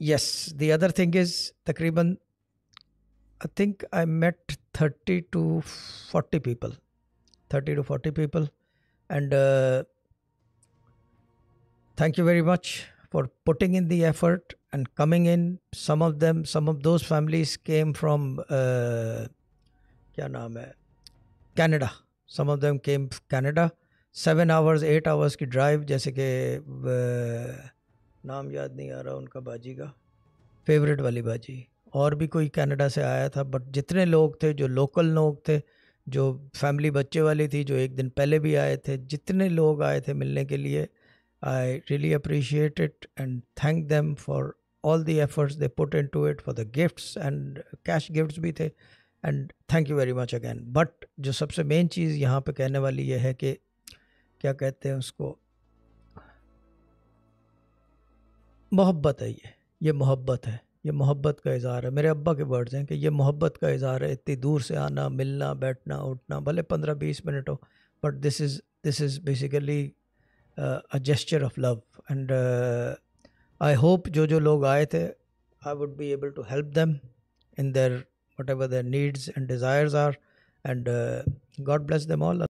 yes the other thing is takriban i think i met 30 to 40 people 30 to 40 people and uh, thank you very much for putting in the effort and coming in some of them some of those families came from uh, canada some of them came canada Seven hours, eight hours' drive, drive जैसे कि नाम याद नहीं आ रहा उनका बाजी का favourite वाली बाजी और भी कोई कनाडा से आया था बट जितने लोग थे जो लोकल लोग थे जो फैमिली बच्चे वाली थी जो एक दिन पहले भी आए थे जितने लोग आए थे मिलने के लिए I really appreciate it and thank them for all the efforts they put into it for the gifts and cash gifts भी थे and thank you very much again but जो सबसे मेन चीज़ यहाँ पे कहने वाली ये है कि क्या कहते हैं उसको मोहब्बत है ये ये मोहब्बत है ये मोहब्बत का इजहार है मेरे अब्बा के वर्ड्स हैं कि ये मोहब्बत का इजहार है इतनी दूर से आना मिलना बैठना उठना भले पंद्रह बीस मिनट हो but this is this is basically a gesture of love and I hope जो जो लोग आए थे I would be able to help them in their whatever their needs and desires are and God bless them all